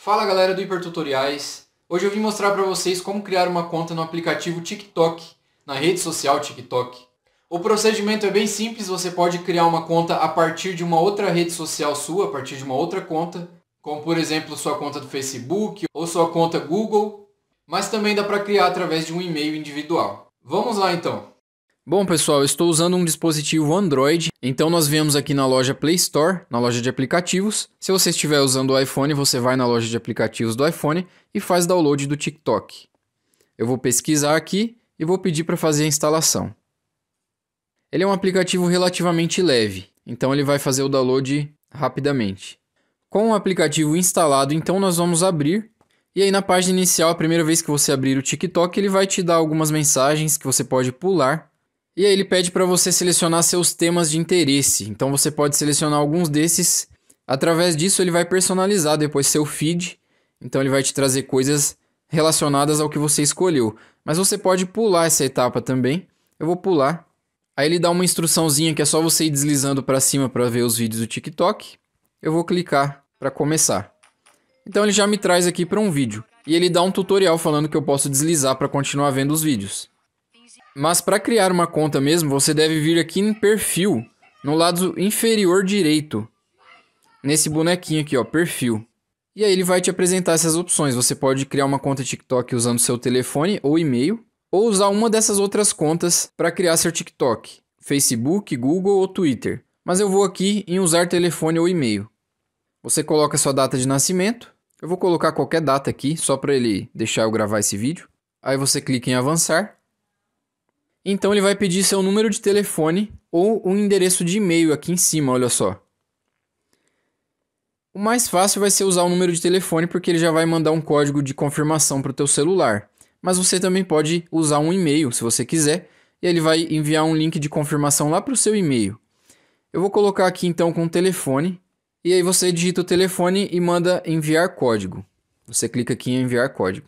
Fala galera do Hipertutoriais! Hoje eu vim mostrar para vocês como criar uma conta no aplicativo TikTok, na rede social TikTok. O procedimento é bem simples, você pode criar uma conta a partir de uma outra rede social sua, a partir de uma outra conta, como por exemplo sua conta do Facebook ou sua conta Google, mas também dá para criar através de um e-mail individual. Vamos lá então! Bom, pessoal, eu estou usando um dispositivo Android, então nós viemos aqui na loja Play Store, na loja de aplicativos. Se você estiver usando o iPhone, você vai na loja de aplicativos do iPhone e faz download do TikTok. Eu vou pesquisar aqui e vou pedir para fazer a instalação. Ele é um aplicativo relativamente leve, então ele vai fazer o download rapidamente. Com o aplicativo instalado, então nós vamos abrir e aí na página inicial, a primeira vez que você abrir o TikTok, ele vai te dar algumas mensagens que você pode pular e aí ele pede para você selecionar seus temas de interesse. Então você pode selecionar alguns desses. Através disso ele vai personalizar depois seu feed. Então ele vai te trazer coisas relacionadas ao que você escolheu. Mas você pode pular essa etapa também. Eu vou pular. Aí ele dá uma instruçãozinha que é só você ir deslizando para cima para ver os vídeos do TikTok. Eu vou clicar para começar. Então ele já me traz aqui para um vídeo e ele dá um tutorial falando que eu posso deslizar para continuar vendo os vídeos. Mas para criar uma conta mesmo, você deve vir aqui em perfil, no lado inferior direito. Nesse bonequinho aqui, ó, perfil. E aí ele vai te apresentar essas opções. Você pode criar uma conta TikTok usando seu telefone ou e-mail, ou usar uma dessas outras contas para criar seu TikTok, Facebook, Google ou Twitter. Mas eu vou aqui em usar telefone ou e-mail. Você coloca sua data de nascimento. Eu vou colocar qualquer data aqui, só para ele deixar eu gravar esse vídeo. Aí você clica em avançar. Então ele vai pedir seu número de telefone ou um endereço de e-mail aqui em cima, olha só. O mais fácil vai ser usar o número de telefone porque ele já vai mandar um código de confirmação para o teu celular. Mas você também pode usar um e-mail se você quiser, e ele vai enviar um link de confirmação lá para o seu e-mail. Eu vou colocar aqui então com o telefone, e aí você digita o telefone e manda enviar código. Você clica aqui em enviar código.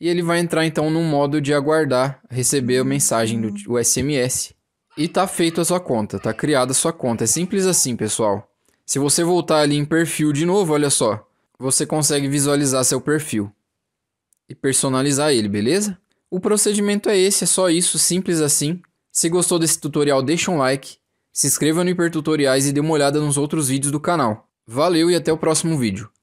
E ele vai entrar então num modo de aguardar receber a mensagem do SMS. E tá feito a sua conta, tá criada a sua conta. É simples assim, pessoal. Se você voltar ali em perfil de novo, olha só, você consegue visualizar seu perfil e personalizar ele, beleza? O procedimento é esse, é só isso, simples assim. Se gostou desse tutorial, deixa um like, se inscreva no Hipertutoriais e dê uma olhada nos outros vídeos do canal. Valeu e até o próximo vídeo.